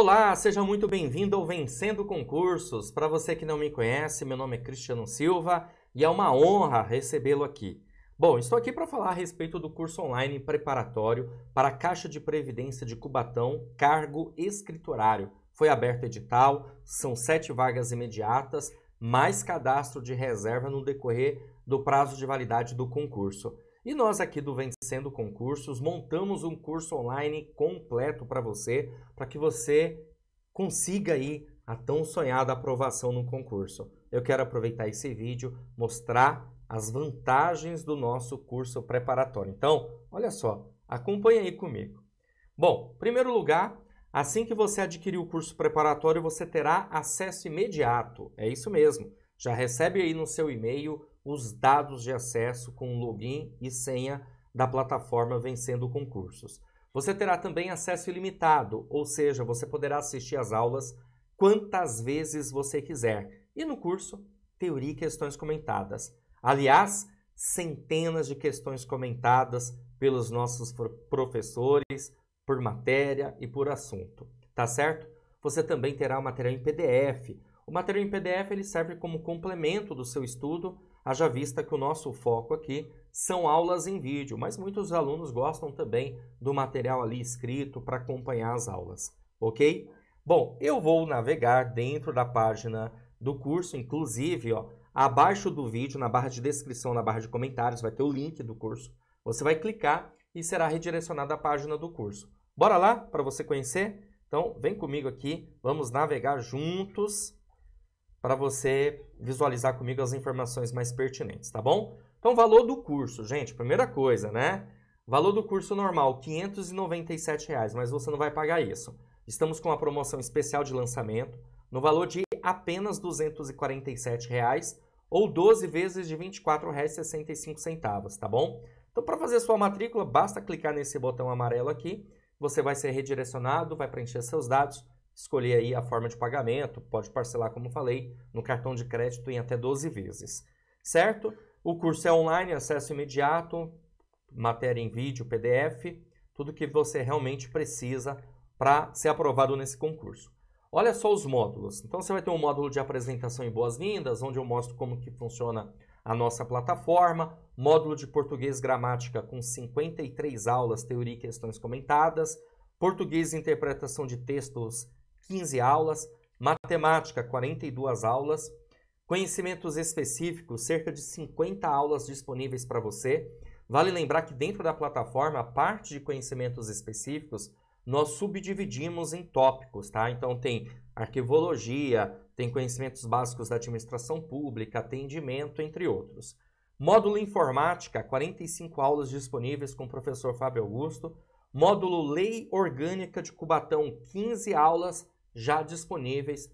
Olá, seja muito bem-vindo ao Vencendo Concursos. Para você que não me conhece, meu nome é Cristiano Silva e é uma honra recebê-lo aqui. Bom, estou aqui para falar a respeito do curso online preparatório para a Caixa de Previdência de Cubatão, cargo escriturário. Foi aberto edital, são sete vagas imediatas, mais cadastro de reserva no decorrer do prazo de validade do concurso. E nós aqui do Vencendo Concursos montamos um curso online completo para você, para que você consiga aí a tão sonhada aprovação no concurso. Eu quero aproveitar esse vídeo, mostrar as vantagens do nosso curso preparatório. Então, olha só, acompanha aí comigo. Bom, em primeiro lugar, assim que você adquirir o curso preparatório, você terá acesso imediato. É isso mesmo. Já recebe aí no seu e-mail os dados de acesso com login e senha da plataforma Vencendo Concursos. Você terá também acesso ilimitado, ou seja, você poderá assistir às aulas quantas vezes você quiser. E no curso, teoria e questões comentadas. Aliás, centenas de questões comentadas pelos nossos professores, por matéria e por assunto, tá certo? Você também terá o material em PDF. O material em PDF ele serve como complemento do seu estudo haja vista que o nosso foco aqui são aulas em vídeo, mas muitos alunos gostam também do material ali escrito para acompanhar as aulas, ok? Bom, eu vou navegar dentro da página do curso, inclusive, ó, abaixo do vídeo, na barra de descrição, na barra de comentários, vai ter o link do curso. Você vai clicar e será redirecionado à página do curso. Bora lá para você conhecer? Então, vem comigo aqui, vamos navegar juntos para você visualizar comigo as informações mais pertinentes, tá bom? Então, valor do curso, gente, primeira coisa, né? Valor do curso normal, R$ reais, mas você não vai pagar isso. Estamos com uma promoção especial de lançamento no valor de apenas R$ reais ou 12 vezes de R$ 24,65, tá bom? Então, para fazer sua matrícula, basta clicar nesse botão amarelo aqui, você vai ser redirecionado, vai preencher seus dados escolher aí a forma de pagamento, pode parcelar, como falei, no cartão de crédito em até 12 vezes, certo? O curso é online, acesso imediato, matéria em vídeo, PDF, tudo que você realmente precisa para ser aprovado nesse concurso. Olha só os módulos. Então você vai ter um módulo de apresentação e boas-vindas, onde eu mostro como que funciona a nossa plataforma, módulo de português gramática com 53 aulas, teoria e questões comentadas, português interpretação de textos 15 aulas, matemática, 42 aulas, conhecimentos específicos, cerca de 50 aulas disponíveis para você. Vale lembrar que dentro da plataforma, a parte de conhecimentos específicos, nós subdividimos em tópicos, tá? Então tem arquivologia, tem conhecimentos básicos da administração pública, atendimento, entre outros. Módulo Informática, 45 aulas disponíveis com o professor Fábio Augusto. Módulo Lei Orgânica de Cubatão, 15 aulas já disponíveis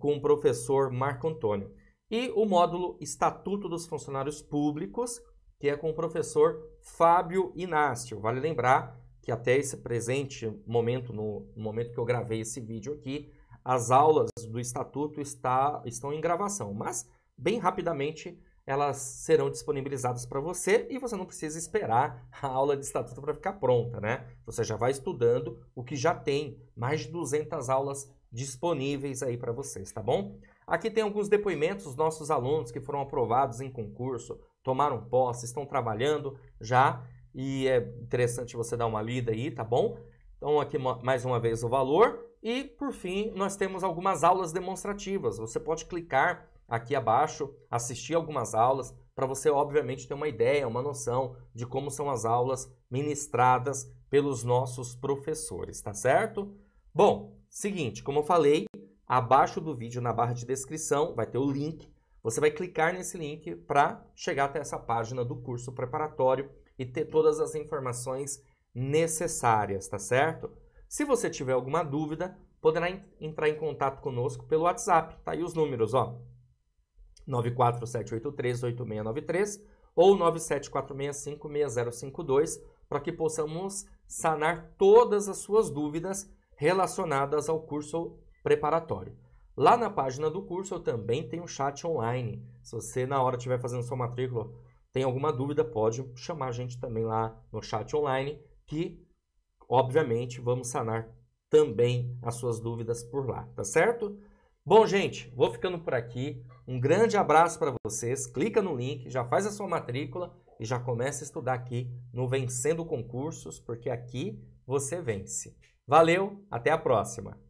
com o professor Marco Antônio. E o módulo Estatuto dos Funcionários Públicos, que é com o professor Fábio Inácio. Vale lembrar que até esse presente momento, no, momento que eu gravei esse vídeo aqui, as aulas do Estatuto está, estão em gravação, mas bem rapidamente elas serão disponibilizadas para você e você não precisa esperar a aula de estatuto para ficar pronta, né? Você já vai estudando o que já tem mais de 200 aulas disponíveis aí para vocês, tá bom? Aqui tem alguns depoimentos dos nossos alunos que foram aprovados em concurso, tomaram posse, estão trabalhando já e é interessante você dar uma lida aí, tá bom? Então aqui mais uma vez o valor e por fim nós temos algumas aulas demonstrativas. Você pode clicar aqui abaixo, assistir algumas aulas para você obviamente ter uma ideia, uma noção de como são as aulas ministradas pelos nossos professores, tá certo? Bom, Seguinte, como eu falei, abaixo do vídeo na barra de descrição vai ter o link. Você vai clicar nesse link para chegar até essa página do curso preparatório e ter todas as informações necessárias, tá certo? Se você tiver alguma dúvida, poderá entrar em contato conosco pelo WhatsApp. Tá aí os números, ó. 947838693 ou 974656052 para que possamos sanar todas as suas dúvidas relacionadas ao curso preparatório. Lá na página do curso eu também tenho um chat online. Se você na hora estiver fazendo sua matrícula, tem alguma dúvida, pode chamar a gente também lá no chat online, que obviamente vamos sanar também as suas dúvidas por lá, tá certo? Bom, gente, vou ficando por aqui. Um grande abraço para vocês. Clica no link, já faz a sua matrícula e já começa a estudar aqui no Vencendo Concursos, porque aqui você vence. Valeu, até a próxima!